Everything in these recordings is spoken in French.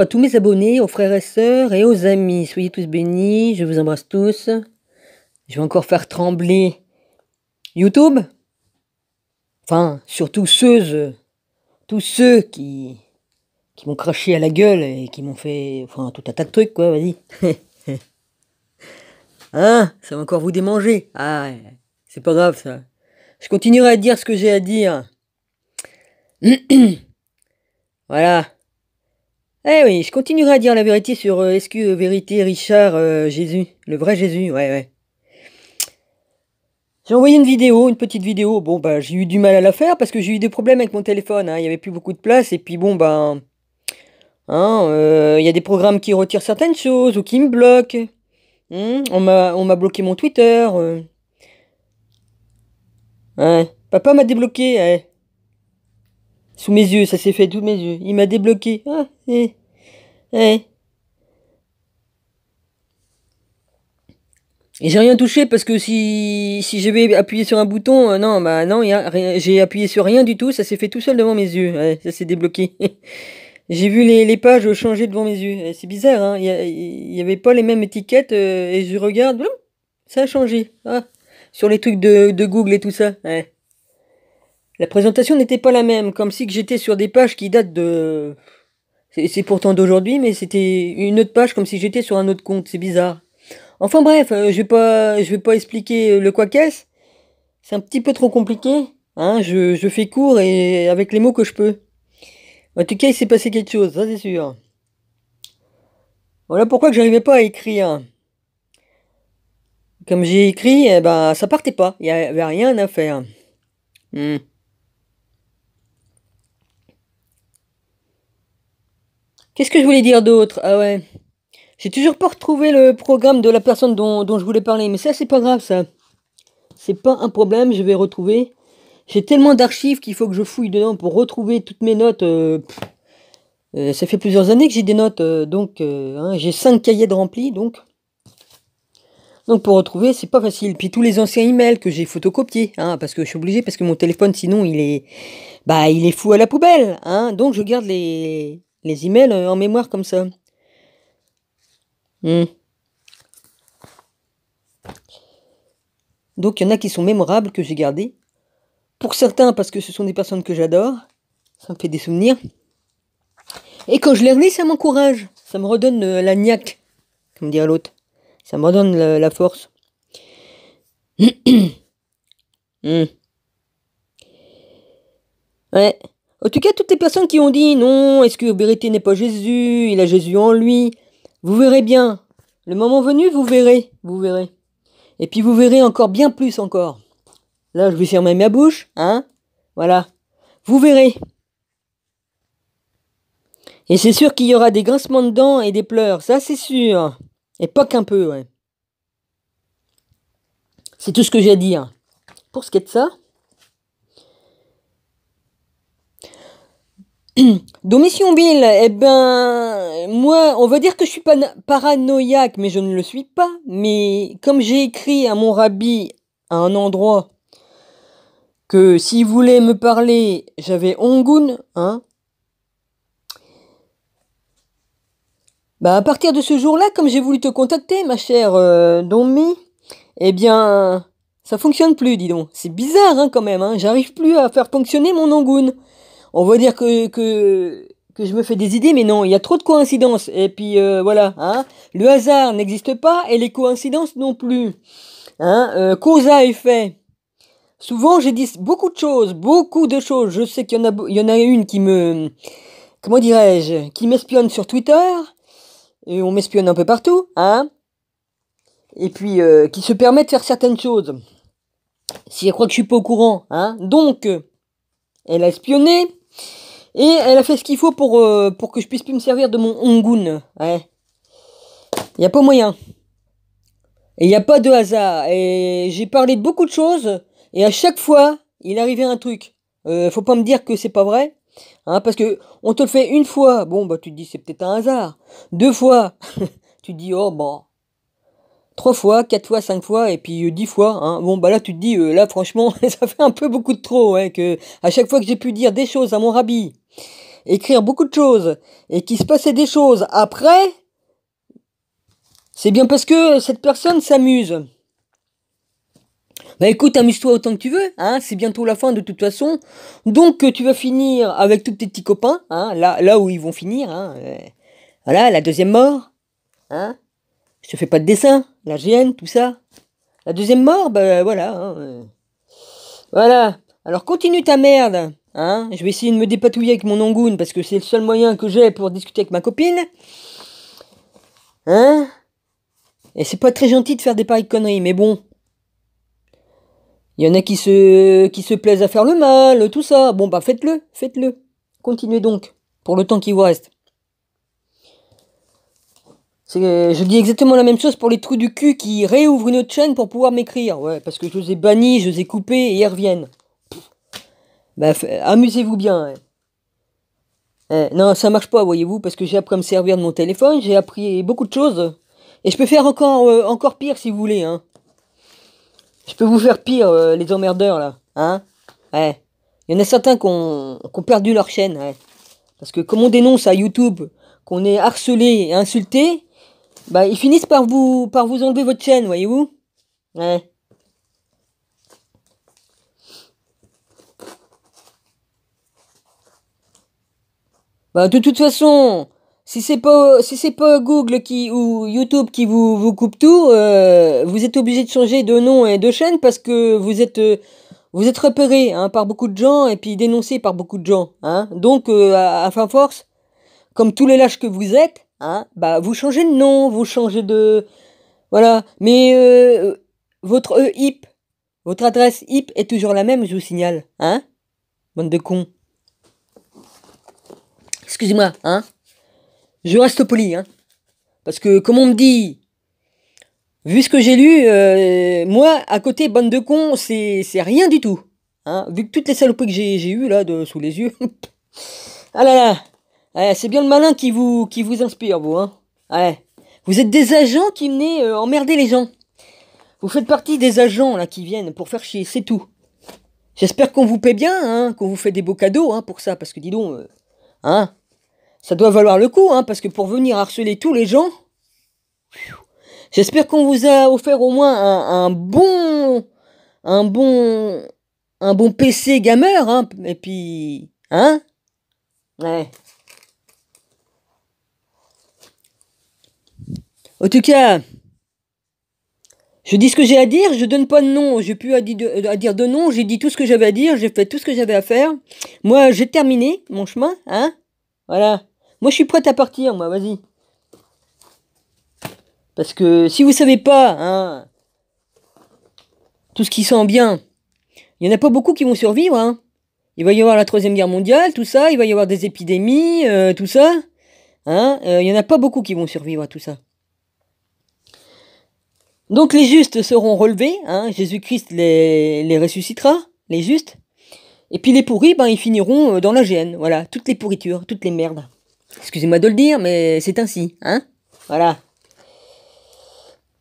à tous mes abonnés, aux frères et sœurs et aux amis. Soyez tous bénis, je vous embrasse tous. Je vais encore faire trembler YouTube. Enfin, surtout ceux, tous ceux qui, qui m'ont craché à la gueule et qui m'ont fait enfin, tout un tas de trucs, quoi, vas-y. hein Ça va encore vous démanger. Ah, c'est pas grave, ça. Je continuerai à dire ce que j'ai à dire. voilà. Eh oui, je continuerai à dire la vérité sur euh, est ce euh, Vérité Richard euh, Jésus, le vrai Jésus, ouais, ouais. J'ai envoyé une vidéo, une petite vidéo. Bon, bah, j'ai eu du mal à la faire parce que j'ai eu des problèmes avec mon téléphone. Hein. Il n'y avait plus beaucoup de place. Et puis, bon, ben. il y a des programmes qui retirent certaines choses ou qui me bloquent. Hmm, on m'a bloqué mon Twitter. Ouais. Papa m'a débloqué. Sous mes yeux, ça s'est fait sous mes yeux. Il m'a débloqué. Ah, eh. Et j'ai rien touché parce que si, si j'avais appuyé sur un bouton, euh, non, bah non, j'ai appuyé sur rien du tout, ça s'est fait tout seul devant mes yeux, ça s'est débloqué. j'ai vu les, pages changer devant mes yeux, c'est bizarre, il hein. n'y avait pas les mêmes étiquettes euh, et je regarde, ça a changé, ah, sur les trucs de, Google et tout ça. La présentation n'était pas la même, comme si j'étais sur des pages qui datent de... C'est pourtant d'aujourd'hui, mais c'était une autre page comme si j'étais sur un autre compte, c'est bizarre. Enfin bref, euh, je vais pas, je vais pas expliquer euh, le quoi qu'est-ce. C'est un petit peu trop compliqué. Hein, je, je fais court et avec les mots que je peux. En tout cas, il s'est passé quelque chose, ça c'est sûr. Voilà pourquoi que j'arrivais pas à écrire. Comme j'ai écrit, eh ben, ça partait pas. Il n'y avait rien à faire. Hmm. Qu'est-ce que je voulais dire d'autre Ah ouais. J'ai toujours pas retrouvé le programme de la personne dont, je voulais parler, mais ça c'est pas grave ça. C'est pas un problème, je vais retrouver. J'ai tellement d'archives qu'il faut que je fouille dedans pour retrouver toutes mes notes. Euh, euh, ça fait plusieurs années que j'ai des notes, euh, donc hein, j'ai cinq cahiers de remplis, donc. Donc pour retrouver, c'est pas facile. Puis tous les anciens emails que j'ai photocopiés, hein, parce que je suis obligé, parce que mon téléphone sinon il est, bah il est fou à la poubelle, hein. Donc je garde les, les emails euh, en mémoire comme ça. Hmm. Donc il y en a qui sont mémorables, que j'ai gardés. Pour certains, parce que ce sont des personnes que j'adore, ça me fait des souvenirs. Et quand je les relis, ça m'encourage, ça me redonne euh, la niaque, comme dirait l'autre. Ça me redonne euh, la, force. Hmm. Ouais. En tout cas, toutes les personnes qui ont dit non, est-ce que vérité n'est pas Jésus, il a Jésus en lui, vous verrez bien. Le moment venu, vous verrez, vous verrez. Et puis vous verrez encore bien plus encore. Là, je vais fermer ma bouche, hein Voilà. Vous verrez. Et c'est sûr qu'il y aura des grincements de dents et des pleurs, ça c'est sûr. Et pas qu'un peu, ouais. C'est tout ce que j'ai à dire. Pour ce qui est de ça, Domissionville, Bill, eh ben, moi, on va dire que je suis paranoïaque, mais je ne le suis pas. Mais comme j'ai écrit à mon rabbi à un endroit que s'il voulait me parler, j'avais Ongun, hein. Bah, à partir de ce jour-là, comme j'ai voulu te contacter, ma chère euh, Domi, eh bien, ça fonctionne plus, dis donc. C'est bizarre, hein, quand même, hein. J'arrive plus à faire fonctionner mon Ongun on va dire que, que, je me fais des idées, mais non, il y a trop de coïncidences. Et puis euh, voilà, hein. le hasard n'existe pas et les coïncidences non plus. Hein, euh, cause à effet. Souvent, j'ai dit beaucoup de choses, beaucoup de choses. Je sais qu'il y en a, y en a une qui me, comment dirais-je, qui m'espionne sur Twitter. Et on m'espionne un peu partout, hein. Et puis, euh, qui se permet de faire certaines choses. Si je crois que je suis pas au courant, hein. Donc, elle a espionné. Et elle a fait ce qu'il faut pour, euh, pour que je puisse plus me servir de mon Ongun. Il n'y a pas moyen. Et il n'y a pas de hasard. Et j'ai parlé de beaucoup de choses. Et à chaque fois, il arrivait un truc. Euh, faut pas me dire que c'est pas vrai. Hein, parce que on te le fait une fois. Bon, bah tu te dis c'est peut-être un hasard. Deux fois. tu te dis oh bon. Bah. Trois fois, quatre fois, cinq fois, et puis euh, dix fois. Hein. Bon, bah là, tu te dis, là, franchement, ça fait un peu beaucoup de trop. que à chaque fois que j'ai pu dire des choses à mon rabbi, écrire beaucoup de choses et qu'il se passait des choses après, c'est bien parce que cette personne s'amuse. Bah écoute, amuse-toi autant que tu veux, hein, c'est bientôt la fin de toute façon. Donc euh, tu vas finir avec tous tes petits copains, hein, là, là où ils vont finir. Hein, euh, voilà, la deuxième mort. Hein. Je te fais pas de dessin, la GN, tout ça. La deuxième mort, bah voilà. Hein, euh, voilà. Alors continue ta merde. Hein, je vais essayer de me dépatouiller avec mon angoune parce que c'est le seul moyen que j'ai pour discuter avec ma copine. Hein Et c'est pas très gentil de faire des pareilles conneries, mais bon. Il y en a qui se, qui se plaisent à faire le mal, tout ça. Bon, bah faites-le, faites-le. Continuez donc, pour le temps qui vous reste. Je dis exactement la même chose pour les trous du cul qui réouvrent une autre chaîne pour pouvoir m'écrire. Ouais, parce que je vous ai bannis, je les ai coupés et ils reviennent. Bah, amusez-vous bien. Hein. Hein, non, ça marche pas, voyez-vous, parce que j'ai appris à me servir de mon téléphone, j'ai appris beaucoup de choses. Et je peux faire encore, euh, encore pire si vous voulez. Hein. Je peux vous faire pire, euh, les emmerdeurs, là. Hein ouais. Il y en a certains qui ont, perdu leur chaîne. Parce que comme on dénonce à YouTube qu'on est harcelé et insulté, bah, ils finissent par vous, par vous enlever votre chaîne, voyez-vous. Ouais. Bah, de toute façon, si c'est pas si pas Google qui ou YouTube qui vous, vous coupe tout, euh, vous êtes obligé de changer de nom et de chaîne parce que vous êtes euh, vous êtes repéré hein, par beaucoup de gens et puis dénoncé par beaucoup de gens. Hein. Donc euh, à, fin force, comme tous les lâches que vous êtes, hein, bah vous changez de nom, vous changez de voilà. Mais votre e IP, votre adresse IP est toujours la même, je vous signale. Hein, de cons excusez-moi, hein, je reste poli, hein, parce que comme on me dit, vu ce que j'ai lu, euh, moi, à côté, bande de cons, c'est rien du tout, hein, vu que toutes les saloperies que j'ai eues, là, sous les yeux, ah là là, eh, c'est bien le malin qui vous, qui vous inspire, vous, hein, eh, vous êtes des agents qui venez euh, emmerder les gens, vous faites partie des agents, là, qui viennent pour faire chier, c'est tout. J'espère qu'on vous paie bien, hein, qu'on vous fait des beaux cadeaux hein, pour ça, parce que dis donc, euh, hein, ça doit valoir le coup, hein, parce que pour venir harceler tous les gens, j'espère qu'on vous a offert au moins un, bon, un bon, un bon PC gamer, hein, et puis, hein, ouais. En tout cas, je dis ce que j'ai à dire, je donne pas de nom, j'ai plus à, à, dire de nom, j'ai dit tout ce que j'avais à dire, j'ai fait tout ce que j'avais à faire. Moi, j'ai terminé mon chemin, hein. Voilà. Moi, je suis prête à partir, moi, vas-y. Parce que si vous savez pas, hein, tout ce qui sent bien, il n'y en a pas beaucoup qui vont survivre, hein. Il va y avoir la troisième guerre mondiale, tout ça, il va y avoir des épidémies, euh, tout ça. Hein, euh, il n'y en a pas beaucoup qui vont survivre à tout ça. Donc les justes seront relevés, hein, Jésus-Christ les ressuscitera, les justes. Et puis les pourris, ben, ils finiront euh, dans la gêne. Voilà, toutes les pourritures, toutes les merdes. Excusez-moi de le dire, mais c'est ainsi, hein Voilà.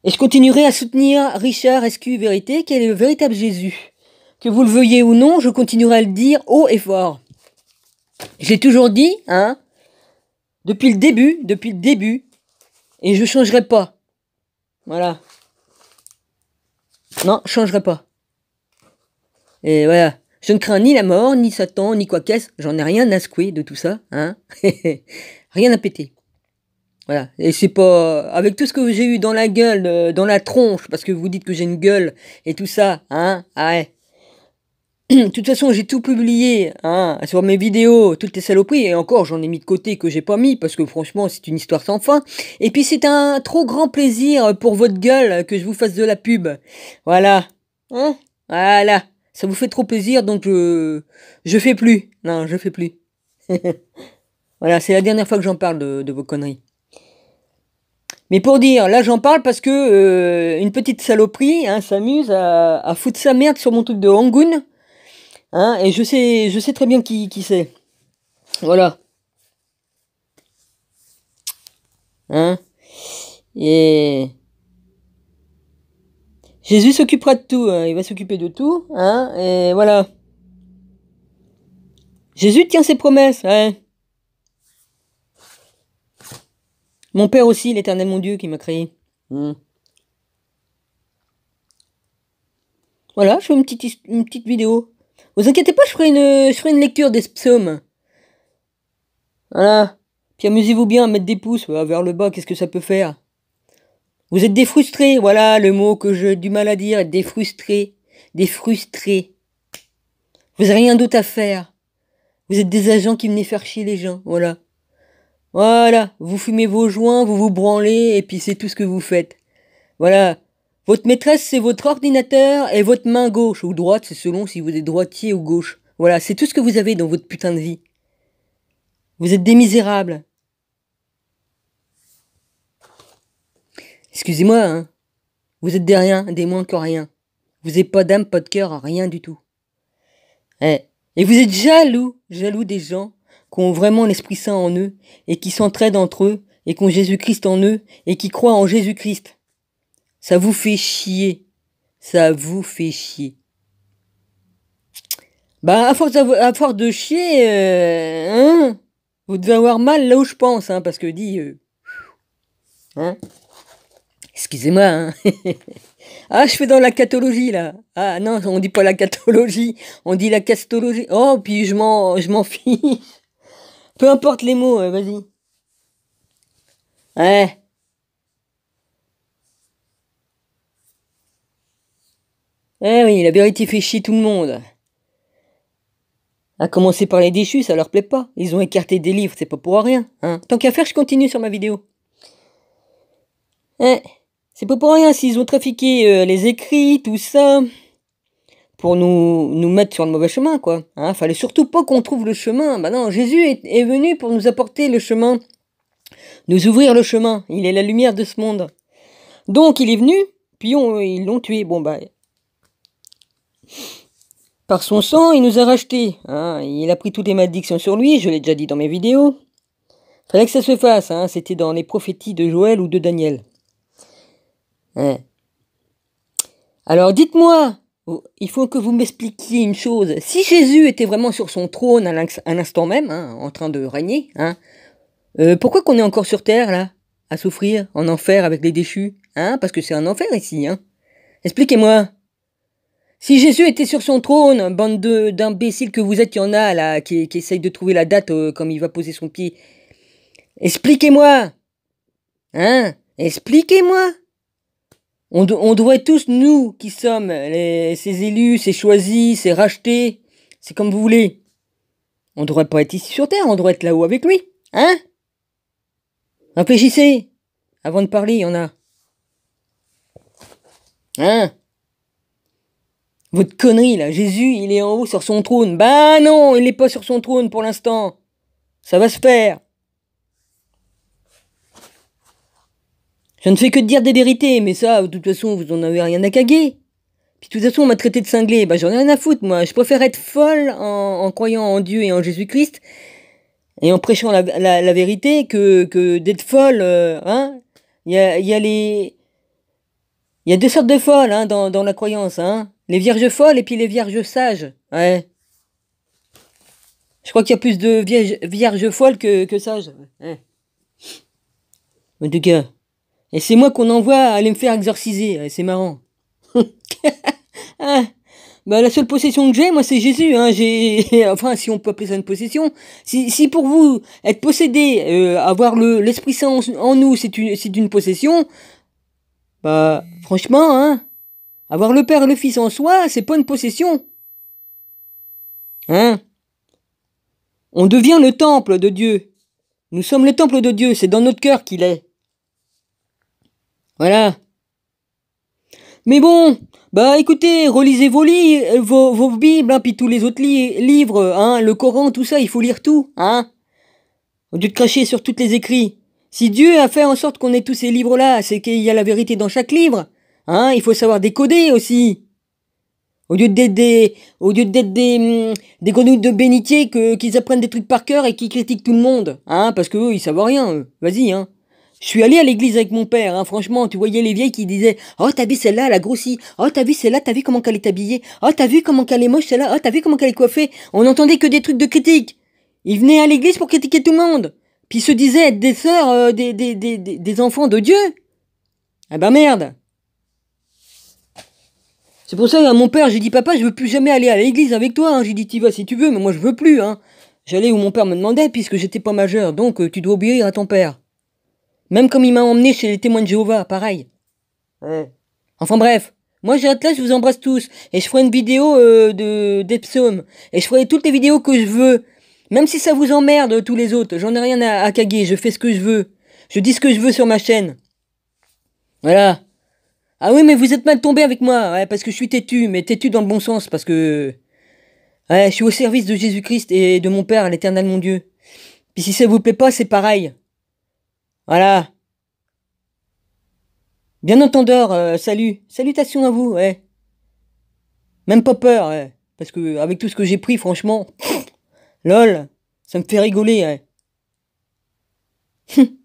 Et je continuerai à soutenir Richard SQ Vérité, qui est le véritable Jésus. Que vous le veuillez ou non, je continuerai à le dire haut et fort. J'ai toujours dit, hein, depuis le début, depuis le début, et je ne changerai pas. Voilà. Non, je ne changerai pas. Et voilà. Je ne crains ni la mort, ni Satan, ni quoi qu'est-ce. J'en ai rien à secouer de tout ça. Hein rien à péter. Voilà. Et c'est pas. Avec tout ce que j'ai eu dans la gueule, euh, dans la tronche, parce que vous dites que j'ai une gueule et tout ça. Hein ah ouais. De toute façon, j'ai tout publié hein, sur mes vidéos, toutes les saloperies, et encore j'en ai mis de côté que j'ai pas mis, parce que franchement c'est une histoire sans fin. Et puis c'est un trop grand plaisir pour votre gueule que je vous fasse de la pub. Voilà. Hein voilà ça vous fait trop plaisir, donc je, euh, je fais plus. Non, je fais plus. voilà, c'est la dernière fois que j'en parle de, vos conneries. Mais pour dire, là j'en parle parce que euh, une petite saloperie hein, s'amuse à, à, foutre sa merde sur mon truc de Hangun. Hein, et je sais, je sais très bien qui, qui c'est. Voilà. Hein Et Jésus s'occupera de tout, hein. il va s'occuper de tout, hein, et voilà. Jésus tient ses promesses, hein. Mon Père aussi, l'Éternel mon Dieu qui m'a créé. Hmm. Voilà, je fais une petite, une petite vidéo. Vous inquiétez pas, je ferai une, je ferai une lecture des psaumes. Voilà. Puis amusez-vous bien à mettre des pouces euh, vers le bas, qu'est-ce que ça peut faire vous êtes des frustrés, voilà le mot que j'ai du mal à dire, des frustrés, des frustrés. Vous n'avez rien d'autre à faire. Vous êtes des agents qui venez faire chier les gens, voilà. Voilà, vous fumez vos joints, vous vous branlez, et puis c'est tout ce que vous faites. Voilà. Votre maîtresse, c'est votre ordinateur et votre main gauche, ou droite, c'est selon si vous êtes droitier ou gauche. Voilà, c'est tout ce que vous avez dans votre putain de vie. Vous êtes des misérables. Excusez-moi, hein. Vous êtes des rien, des moins que rien. Vous n'avez pas d'âme, pas de cœur, rien du tout. Eh, et vous êtes jaloux, jaloux des gens qui ont vraiment l'Esprit Saint en eux, et qui s'entraident entre eux, et qui ont Jésus-Christ en eux, et qui croient en Jésus-Christ. Ça vous fait chier. Ça vous fait chier. Bah, à force, de chier, euh, hein, vous devez avoir mal là où je pense, hein, parce que dit, euh, hein. Excusez-moi. Hein. ah, je fais dans la cathologie, là. Ah non, on dit pas la cathologie, on dit la castologie. Oh, puis je m'en, je m'en fiche. Peu importe les mots, euh, vas-y. Ouais. Eh oui, la vérité fait chier tout le monde. À commencer par les déchus, ça leur plaît pas. Ils ont écarté des livres, c'est pas pour rien. Hein. Tant qu'à faire, je continue sur ma vidéo. Eh. C'est pas pour rien s'ils ont trafiqué euh, les écrits, tout ça, pour nous, nous mettre sur le mauvais chemin, quoi. Hein, fallait surtout pas qu'on trouve le chemin. Ben non, Jésus est, venu pour nous apporter le chemin, nous ouvrir le chemin. Il est la lumière de ce monde. Donc il est venu, puis ils l'ont tué. Bon bah. Par son sang, il nous a rachetés. Hein. Il a pris toutes les malédictions sur lui, je l'ai déjà dit dans mes vidéos. Fallait que ça se fasse, hein. c'était dans les prophéties de Joël ou de Daniel. Alors dites-moi, il faut que vous m'expliquiez une chose. Si Jésus était vraiment sur son trône à l'instant même, hein, en train de régner, hein, euh, pourquoi qu'on est encore sur Terre, là, à souffrir, en enfer avec les déchus hein, Parce que c'est un enfer ici. Hein. Expliquez-moi. Si Jésus était sur son trône, bande d'imbéciles que vous êtes, il y en a là qui, essayent de trouver la date euh, comme il va poser son pied. Expliquez-moi Hein Expliquez-moi on, doit, on, tous, nous qui sommes ces élus, ces choisis, ces rachetés, c'est comme vous voulez. On ne devrait pas être ici sur Terre, on devrait être là-haut avec lui. Hein Réfléchissez. Avant de parler, il y en a. Hein Votre connerie là, Jésus, il est en haut sur son trône. Bah non, il n'est pas sur son trône pour l'instant. Ça va se faire. Je ne fais que dire des vérités, mais ça, de toute façon, vous en avez rien à caguer. Puis de toute façon, on m'a traité de cinglé, bah j'en ai rien à foutre, moi. Je préfère être folle en, croyant en Dieu et en Jésus-Christ et en prêchant la, vérité que, que d'être folle, euh, hein. Il y a, y a les... Il y a deux sortes de folles hein, dans, dans la croyance, hein. Les vierges folles et puis les vierges sages, ouais. Je crois qu'il y a plus de vierges, folles que, que sages. Ouais. En tout cas... Et c'est moi qu'on envoie aller me faire exorciser, c'est marrant. Ah. Bah, la seule possession que j'ai, moi, c'est Jésus. Hein. enfin, si on peut appeler ça une possession. Si, pour vous, être possédé, euh, avoir l'esprit saint en, nous, c'est une, possession. Bah, franchement, hein, avoir le Père et le Fils en soi, c'est pas une possession. Hein On devient le temple de Dieu. Nous sommes le temple de Dieu. C'est dans notre cœur qu'il est. Voilà. Mais bon, bah écoutez, relisez vos, livres, euh, vos, vos, bibles, hein, puis tous les autres livres, hein, le Coran, tout ça, il faut lire tout, hein. Au lieu de cracher sur toutes les écrits. Si Dieu a fait en sorte qu'on ait tous ces livres-là, c'est qu'il y a la vérité dans chaque livre, hein, il faut savoir décoder aussi. Au lieu d'être des, au lieu d'être des, hum, des de bénitiers que, qu'ils apprennent des trucs par cœur et qui critiquent tout le monde, hein, parce que ils savent rien, eux. Vas-y, hein. Je suis allé à l'église avec mon père, hein. franchement, tu voyais les vieilles qui disaient Oh, t'as vu celle-là, elle a grossi. Oh, t'as vu celle-là, t'as vu comment qu'elle est habillée. Oh, t'as vu comment qu'elle est moche celle-là. Oh, t'as vu comment elle est coiffée. On n'entendait que des trucs de critique. Ils venaient à l'église pour critiquer tout le monde. Puis ils se disaient être des sœurs, euh, des, des, des, des enfants de Dieu. Ah ben merde c'est pour ça, à hein, mon père, j'ai dit, papa, je veux plus jamais aller à l'église avec toi. Hein. J'ai dit, tu vas si tu veux, mais moi, je veux plus. Hein. J'allais où mon père me demandait, puisque j'étais pas majeur, donc euh, tu dois obéir à ton père. Même comme il m'a emmené chez les témoins de Jéhovah, pareil. Enfin bref, moi j'arrête là, je vous embrasse tous. Et je ferai une vidéo euh, de, Et je ferai toutes les vidéos que je veux. Même si ça vous emmerde tous les autres, j'en ai rien à, à, caguer, je fais ce que je veux. Je dis ce que je veux sur ma chaîne. Voilà. Ah oui, mais vous êtes mal tombé avec moi, parce que je suis têtu, mais têtu dans le bon sens, parce que... je suis au service de Jésus-Christ et de mon Père, l'éternel mon Dieu. Puis si ça vous plaît pas, c'est pareil. Voilà. Bien entendeur, euh, salut. Salutations à vous, ouais. Même pas peur, ouais. Parce que avec tout ce que j'ai pris, franchement, lol, ça me fait rigoler, ouais.